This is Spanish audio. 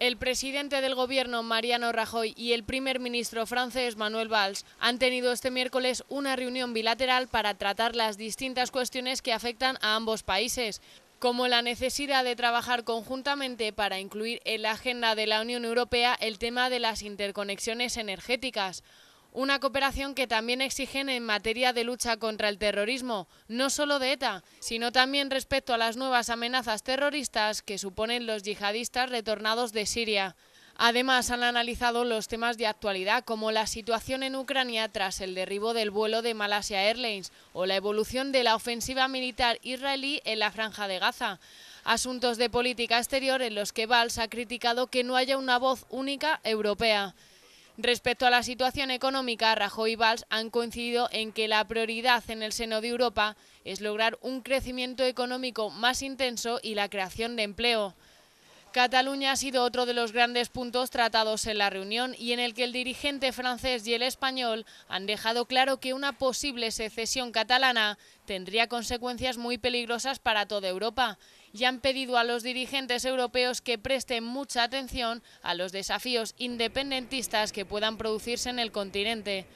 El presidente del gobierno, Mariano Rajoy, y el primer ministro francés, Manuel Valls, han tenido este miércoles una reunión bilateral para tratar las distintas cuestiones que afectan a ambos países, como la necesidad de trabajar conjuntamente para incluir en la agenda de la Unión Europea el tema de las interconexiones energéticas. Una cooperación que también exigen en materia de lucha contra el terrorismo, no solo de ETA, sino también respecto a las nuevas amenazas terroristas que suponen los yihadistas retornados de Siria. Además, han analizado los temas de actualidad, como la situación en Ucrania tras el derribo del vuelo de Malaysia Airlines o la evolución de la ofensiva militar israelí en la Franja de Gaza. Asuntos de política exterior en los que Valls ha criticado que no haya una voz única europea. Respecto a la situación económica, Rajoy y Valls han coincidido en que la prioridad en el seno de Europa es lograr un crecimiento económico más intenso y la creación de empleo. Cataluña ha sido otro de los grandes puntos tratados en la reunión y en el que el dirigente francés y el español han dejado claro que una posible secesión catalana tendría consecuencias muy peligrosas para toda Europa y han pedido a los dirigentes europeos que presten mucha atención a los desafíos independentistas que puedan producirse en el continente.